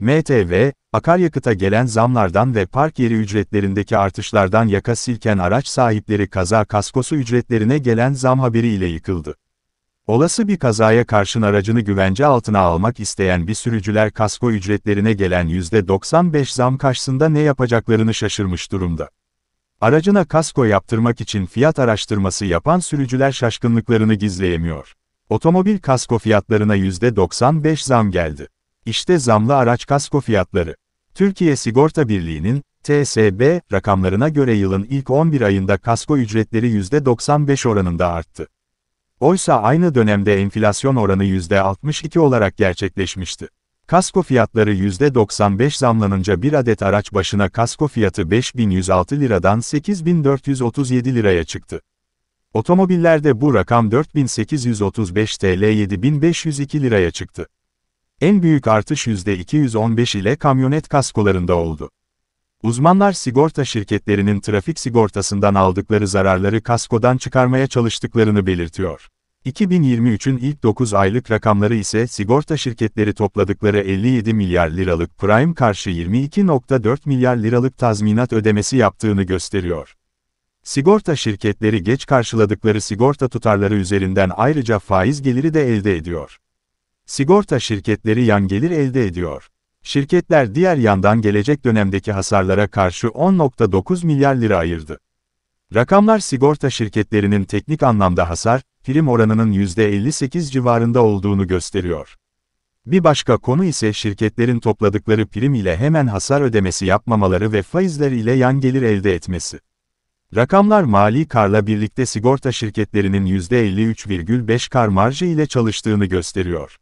MTV, akaryakıta gelen zamlardan ve park yeri ücretlerindeki artışlardan yaka silken araç sahipleri kaza kaskosu ücretlerine gelen zam haberiyle yıkıldı. Olası bir kazaya karşın aracını güvence altına almak isteyen bir sürücüler kasko ücretlerine gelen %95 zam karşısında ne yapacaklarını şaşırmış durumda. Aracına kasko yaptırmak için fiyat araştırması yapan sürücüler şaşkınlıklarını gizleyemiyor. Otomobil kasko fiyatlarına %95 zam geldi. İşte zamlı araç kasko fiyatları. Türkiye Sigorta Birliği'nin, TSB, rakamlarına göre yılın ilk 11 ayında kasko ücretleri %95 oranında arttı. Oysa aynı dönemde enflasyon oranı %62 olarak gerçekleşmişti. Kasko fiyatları %95 zamlanınca bir adet araç başına kasko fiyatı 5106 liradan 8437 liraya çıktı. Otomobillerde bu rakam 4835 TL 7502 liraya çıktı. En büyük artış %215 ile kamyonet kaskolarında oldu. Uzmanlar sigorta şirketlerinin trafik sigortasından aldıkları zararları kaskodan çıkarmaya çalıştıklarını belirtiyor. 2023'ün ilk 9 aylık rakamları ise sigorta şirketleri topladıkları 57 milyar liralık prime karşı 22.4 milyar liralık tazminat ödemesi yaptığını gösteriyor. Sigorta şirketleri geç karşıladıkları sigorta tutarları üzerinden ayrıca faiz geliri de elde ediyor. Sigorta şirketleri yan gelir elde ediyor. Şirketler diğer yandan gelecek dönemdeki hasarlara karşı 10.9 milyar lira ayırdı. Rakamlar sigorta şirketlerinin teknik anlamda hasar, prim oranının %58 civarında olduğunu gösteriyor. Bir başka konu ise şirketlerin topladıkları prim ile hemen hasar ödemesi yapmamaları ve faizler ile yan gelir elde etmesi. Rakamlar mali karla birlikte sigorta şirketlerinin %53,5 kar marjı ile çalıştığını gösteriyor.